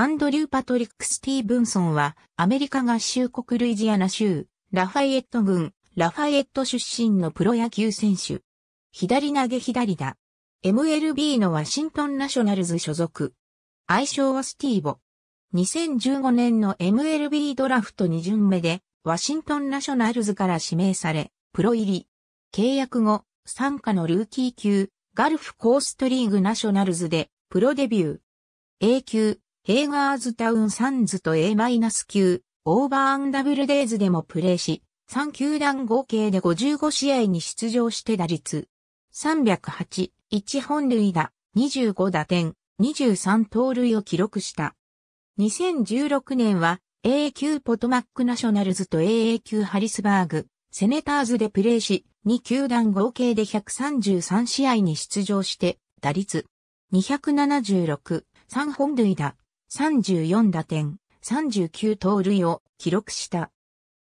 アンドリュー・パトリック・スティーブンソンは、アメリカ合衆国ルイジアナ州、ラファイエット郡、ラファイエット出身のプロ野球選手。左投げ左打。MLB のワシントンナショナルズ所属。愛称はスティーボ。2015年の MLB ドラフト2巡目で、ワシントンナショナルズから指名され、プロ入り。契約後、参加のルーキー級、ガルフコーストリーグナショナルズで、プロデビュー。A 級、ヘーガーズタウンサンズと A-9、オーバーンダブルデイズでもプレーし、3球団合計で55試合に出場して打率。308、1本塁打、25打点、23盗塁を記録した。2016年は AA 級ポトマックナショナルズと AA 級ハリスバーグ、セネターズでプレーし、2球団合計で133試合に出場して、打率276、3本塁打、34打点、39盗塁を記録した。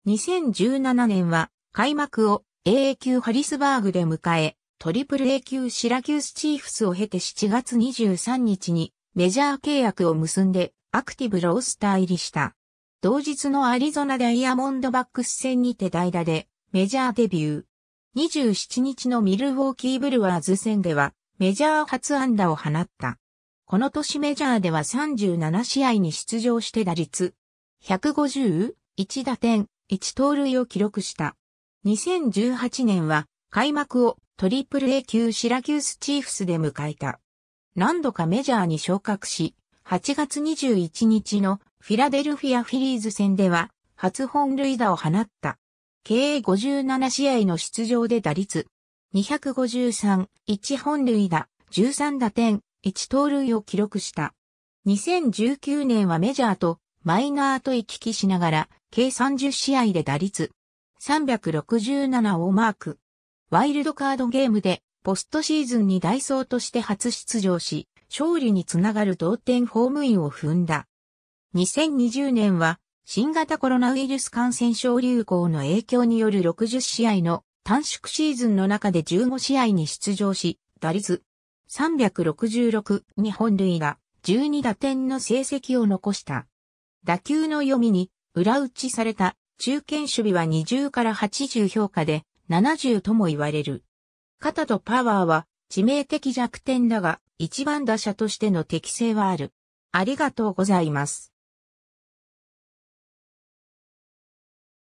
2017年は開幕を AA 級ハリスバーグで迎え、トリプル A 級シラキュースチーフスを経て7月23日にメジャー契約を結んでアクティブロースター入りした。同日のアリゾナダイヤモンドバックス戦にて代打でメジャーデビュー。27日のミルウォーキーブルワーズ戦ではメジャー初安打を放った。この年メジャーでは37試合に出場して打率150、1打点、1盗塁を記録した。2018年は開幕をトリプル A 級シラキュースチーフスで迎えた。何度かメジャーに昇格し、8月21日のフィラデルフィアフィリーズ戦では初本塁打を放った。計57試合の出場で打率253、1本塁打、13打点、1盗塁を記録した。2019年はメジャーとマイナーと行き来しながら、計30試合で打率367をマーク。ワイルドカードゲームでポストシーズンにダイソーとして初出場し、勝利につながる同点ホームインを踏んだ。2020年は新型コロナウイルス感染症流行の影響による60試合の短縮シーズンの中で15試合に出場し、打率366日本塁が12打点の成績を残した。打球の読みに裏打ちされた中堅守備は20から80評価で70とも言われる。肩とパワーは致命的弱点だが一番打者としての適性はある。ありがとうございます。